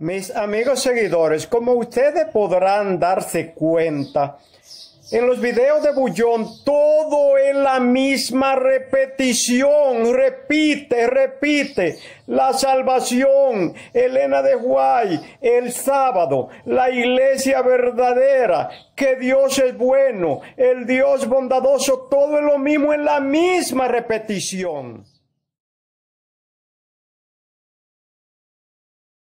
Mis amigos seguidores, como ustedes podrán darse cuenta, en los videos de Bullón todo es la misma repetición, repite, repite. La salvación, Elena de Guay, el sábado, la iglesia verdadera, que Dios es bueno, el Dios bondadoso, todo es lo mismo en la misma repetición.